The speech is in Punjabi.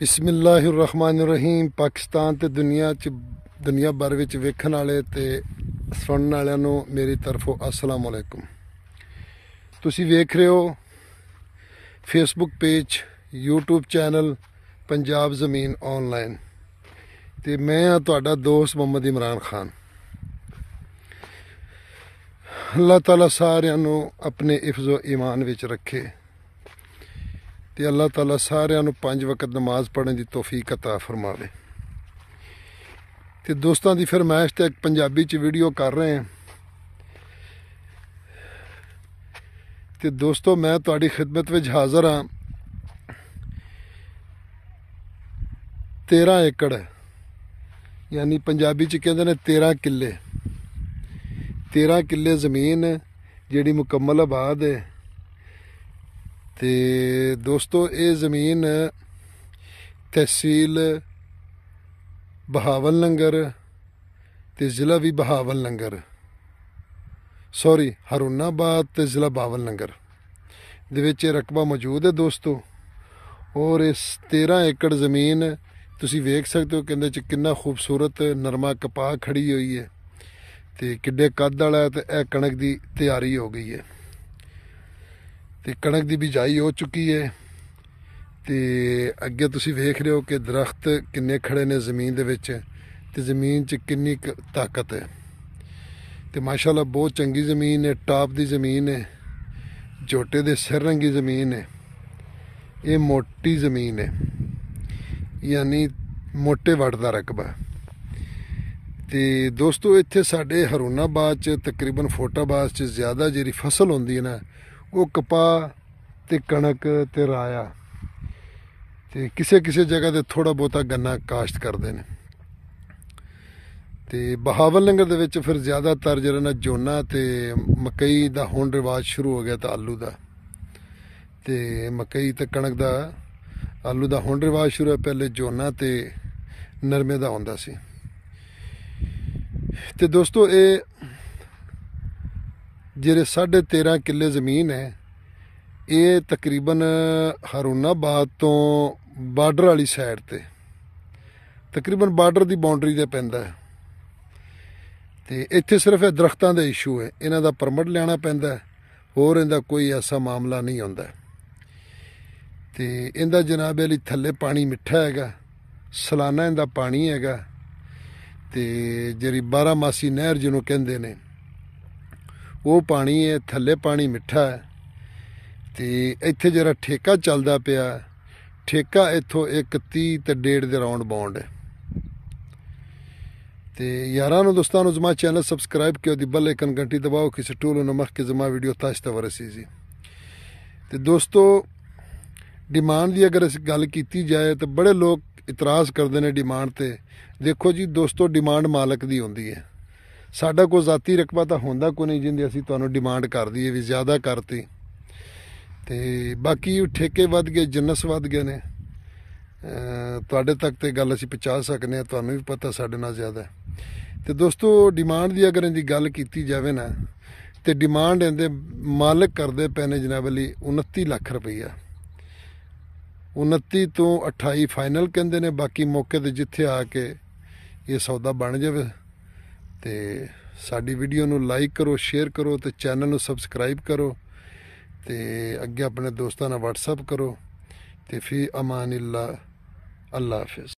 ਬਿਸਮਿਲ੍ਲਾਹਿਰਰਹਿਮਾਨਿਰਰਹੀਮ ਪਾਕਿਸਤਾਨ ਤੇ ਦੁਨੀਆ 'ਚ ਦੁਨੀਆ ਭਰ ਵਿੱਚ ਵੇਖਣ ਵਾਲੇ ਤੇ ਸੁਣਨ ਵਾਲਿਆਂ ਨੂੰ ਮੇਰੀ ਤਰਫੋਂ ਅਸਲਾਮ ਅਲੈਕੁਮ ਤੁਸੀਂ ਵੇਖ ਰਹੇ ਹੋ Facebook page YouTube channel Punjab Zameen online ਤੇ ਮੈਂ ਆ ਤੁਹਾਡਾ ਦੋਸਤ ਮੁਹੰਮਦ ਇਮਰਾਨ ਖਾਨ ਅੱਲਾਹ ਤਾਲਾ ਸਾਰਿਆਂ ਨੂੰ ਆਪਣੇ ਇਫਜ਼ੋ ਇਮਾਨ ਵਿੱਚ ਰੱਖੇ ਤੇ ਅੱਲਾਹ ਤਾਲਾ ਸਾਰਿਆਂ ਨੂੰ ਪੰਜ ਵਕਤ ਨਮਾਜ਼ ਪੜ੍ਹਨ ਦੀ ਤੋਫੀਕ عطا ਫਰਮਾਵੇ ਤੇ ਦੋਸਤਾਂ ਦੀ ਫਰਮਾਇਸ਼ ਤੇ ਇੱਕ ਪੰਜਾਬੀ ਚ ਵੀਡੀਓ ਕਰ ਰਹੇ ਹਾਂ ਤੇ ਦੋਸਤੋ ਮੈਂ ਤੁਹਾਡੀ ਖidmat ਵਿੱਚ ਹਾਜ਼ਰ ਹਾਂ 13 ਏਕੜ ਯਾਨੀ ਪੰਜਾਬੀ ਚ ਕਹਿੰਦੇ ਨੇ 13 ਕਿੱਲੇ 13 ਕਿੱਲੇ ਜ਼ਮੀਨ ਜਿਹੜੀ ਮੁਕੰਮਲ ਆਬਾਦ ਹੈ ਤੇ ਦੋਸਤੋ ਇਹ ਜ਼ਮੀਨ ਤਹਿਸੀਲ ਬਹਾਵਲ ਨੰਗਰ ਤੇ ਜ਼ਿਲ੍ਹਾ ਵੀ ਬਹਾਵਲ ਨੰਗਰ ਸੌਰੀ ਹਰੂਨਾਬਾਦ ਤੇ ਜ਼ਿਲ੍ਹਾ ਬਹਾਵਲ ਨੰਗਰ ਦੇ ਵਿੱਚ ਰਕਬਾ ਮੌਜੂਦ ਹੈ ਦੋਸਤੋ ਔਰ ਇਸ 13 ਏਕੜ ਜ਼ਮੀਨ ਤੁਸੀਂ ਵੇਖ ਸਕਦੇ ਹੋ ਕਿੰਦੇ ਚ ਕਿੰਨਾ ਖੂਬਸੂਰਤ ਨਰਮਾ ਕਪਾਹ ਖੜੀ ਹੋਈ ਹੈ ਤੇ ਕਿੱਡੇ ਕੱਦ ਵਾਲਾ ਤੇ ਇਹ ਕਣਕ ਦੀ ਤਿਆਰੀ ਹੋ ਗਈ ਹੈ ਤੇ ਕਣਕ ਦੀ ਬਿਜਾਈ ਹੋ ਚੁੱਕੀ ਹੈ ਤੇ ਅੱਗੇ ਤੁਸੀਂ ਵੇਖ ਰਹੇ ਹੋ ਕਿ ਦਰਖਤ ਕਿੰਨੇ ਖੜੇ ਨੇ ਜ਼ਮੀਨ ਦੇ ਵਿੱਚ ਤੇ ਜ਼ਮੀਨ 'ਚ ਕਿੰਨੀ ਤਾਕਤ ਹੈ ਤੇ ਮਾਸ਼ਾਅੱਲਾ ਬਹੁਤ ਚੰਗੀ ਜ਼ਮੀਨ ਹੈ ਟਾਪ ਦੀ ਜ਼ਮੀਨ ਹੈ ਝੋਟੇ ਦੇ ਸਿਰ ਰੰਗੀ ਜ਼ਮੀਨ ਹੈ ਇਹ ਮੋਟੀ ਜ਼ਮੀਨ ਹੈ ਯਾਨੀ ਮੋਟੇ ਵੜ ਦਾ ਰਕਬਾ ਤੇ ਦੋਸਤੋ ਇੱਥੇ ਸਾਡੇ ਹਰੂਨਾਬਾਦ ਚ ਤਕਰੀਬਨ ਫੋਟਾਬਾਦ ਚ ਜ਼ਿਆਦਾ ਜਿਹੜੀ ਫਸਲ ਹੁੰਦੀ ਹੈ ਨਾ ਉਹ ਕਪਾ ਤੇ ਕਣਕ ਤੇ ਰਾਇਆ ਤੇ ਕਿਸੇ ਕਿਸੇ ਜਗ੍ਹਾ ਤੇ ਥੋੜਾ ਬਹੁਤਾ ਗੰਨਾ ਕਾਸ਼ਤ ਕਰਦੇ ਨੇ ਤੇ ਬਹਾਵਲ ਨਗਰ ਦੇ ਵਿੱਚ ਫਿਰ ਜ਼ਿਆਦਾਤਰ ਜਿਹੜਾ ਨਾ ਜੋਨਾ ਤੇ ਮਕਈ ਦਾ ਹੁਣ ਰਿਵਾਜ ਸ਼ੁਰੂ ਹੋ ਗਿਆ ਤਾਂ ਆਲੂ ਦਾ ਤੇ ਮਕਈ ਤੇ ਕਣਕ ਦਾ ਆਲੂ ਦਾ ਹੁਣ ਰਿਵਾਜ ਸ਼ੁਰੂ ਹੋਇਆ ਪਹਿਲੇ ਜੋਨਾ ਤੇ ਨਰਮੇ ਦਾ ਹੁੰਦਾ ਸੀ ਤੇ ਦੋਸਤੋ ਇਹ ਜਿਹੜੇ 13.5 ਕਿੱਲੇ ਜ਼ਮੀਨ ਹੈ ਇਹ ਤਕਰੀਬਨ ਹਰੂਨਾਬਾਦ ਤੋਂ ਬਾਰਡਰ ਵਾਲੀ ਸਾਈਡ ਤੇ ਤਕਰੀਬਨ ਬਾਰਡਰ ਦੀ ਬਾਉਂਡਰੀ ਤੇ ਪੈਂਦਾ ਹੈ ਤੇ ਇੱਥੇ ਸਿਰਫ ਇਹ ਦਰਖਤਾਂ ਦਾ ਇਸ਼ੂ ਹੈ ਇਹਨਾਂ ਦਾ ਪਰਮਿਟ ਲੈਣਾ ਪੈਂਦਾ ਹੈ ਹੋਰ ਇਹਦਾ ਕੋਈ ਐਸਾ ਮਾਮਲਾ ਨਹੀਂ ਹੁੰਦਾ ਤੇ ਇਹਦਾ ਜਨਾਬ ਅਲੀ ਥੱਲੇ ਪਾਣੀ ਮਿੱਠਾ ਹੈਗਾ ਸਲਾਨਾ ਇਹਦਾ ਪਾਣੀ ਹੈਗਾ ਤੇ ਜਿਹੜੀ 12 ਮਾਸੀ ਨਹਿਰ ਜਿਹਨੂੰ ਕਹਿੰਦੇ ਨੇ ਉਹ ਪਾਣੀ ਹੈ ਥੱਲੇ ਪਾਣੀ ਮਿੱਠਾ ਹੈ ਤੇ ਇੱਥੇ ਜਿਹੜਾ ਠੇਕਾ ਚੱਲਦਾ ਪਿਆ ਠੇਕਾ ਇੱਥੋਂ 130 ਤੇ 1.5 ਦੇ ਰਾਉਂਡ ਬਾਉਂਡ ਹੈ ਤੇ ਯਾਰਾਂ ਨੂੰ ਜਮਾ ਚੈਨਲ ਸਬਸਕ੍ਰਾਈਬ سبسکرایب ਦੀ ਬੱਲੇ ਕਨ ਘੰਟੀ ਦਬਾਓ غنټي ਟੂਲ ਨੂੰ ਮਖ ਕੇ ਜਮਾ ਵੀਡੀਓ ویډیو تاسو ਅਸੀ ਜੀ ਤੇ ਦੋਸਤੋ ਡਿਮਾਂਡ ਦੀ ਅਗਰ ਅਸੀਂ ਗੱਲ ਕੀਤੀ ਜਾਏ ਤਾਂ ਬੜੇ ਲੋਕ ਇਤਰਾਜ਼ ਕਰਦੇ ਨੇ ਡਿਮਾਂਡ ਤੇ ਦੇਖੋ ਜੀ ਦੋਸਤੋ ਡਿਮਾਂਡ ਮਾਲਕ ਦੀ ਹੁੰਦੀ ਹੈ ਸਾਡਾ ਕੋਈ ਜ਼ਾਤੀ ਰਕਬਾ ਤਾਂ ਹੁੰਦਾ ਕੋਈ ਨਹੀਂ ਜਿੰਦੇ ਅਸੀਂ ਤੁਹਾਨੂੰ ਡਿਮਾਂਡ ਕਰ ਦਈਏ ਵੀ ਜ਼ਿਆਦਾ ਕਰਤੀ ਤੇ ਬਾਕੀ ਠੇਕੇ ਵੱਧ ਗਏ ਜਨਸ ਵੱਧ ਗਏ ਨੇ ਤੁਹਾਡੇ ਤੱਕ ਤੇ ਗੱਲ ਅਸੀਂ ਪਹੁੰਚਾ ਸਕਨੇ ਆ ਤੁਹਾਨੂੰ ਵੀ ਪਤਾ ਸਾਡੇ ਨਾਲ ਜ਼ਿਆਦਾ ਤੇ ਦੋਸਤੋ ਡਿਮਾਂਡ ਦੀ ਅਗਰ ਇਹਦੀ ਗੱਲ ਕੀਤੀ ਜਾਵੇ ਨਾ ਤੇ ਡਿਮਾਂਡ ਇਹਦੇ ਮਾਲਕ ਕਰਦੇ ਪੈ ਨੇ ਜਨਾਬ ਲਈ 29 ਲੱਖ ਰੁਪਈਆ 29 ਤੋਂ 28 ਫਾਈਨਲ ਕਹਿੰਦੇ ਨੇ ਬਾਕੀ ਮੌਕੇ ਤੇ ਜਿੱਥੇ ਆ ਕੇ ਇਹ ਸੌਦਾ ਬਣ ਜਾਵੇ ਤੇ ਸਾਡੀ ਵੀਡੀਓ ਨੂੰ ਲਾਈਕ ਕਰੋ ਸ਼ੇਅਰ ਕਰੋ ਤੇ ਚੈਨਲ ਨੂੰ ਸਬਸਕ੍ਰਾਈਬ ਕਰੋ ਤੇ ਅੱਗੇ ਆਪਣੇ ਦੋਸਤਾਂ ਨਾਲ WhatsApp ਕਰੋ ਤੇ ਫੀ ਅਮਾਨਿਲਲਾ ਅੱਲਾ ਹਾਫਿਜ਼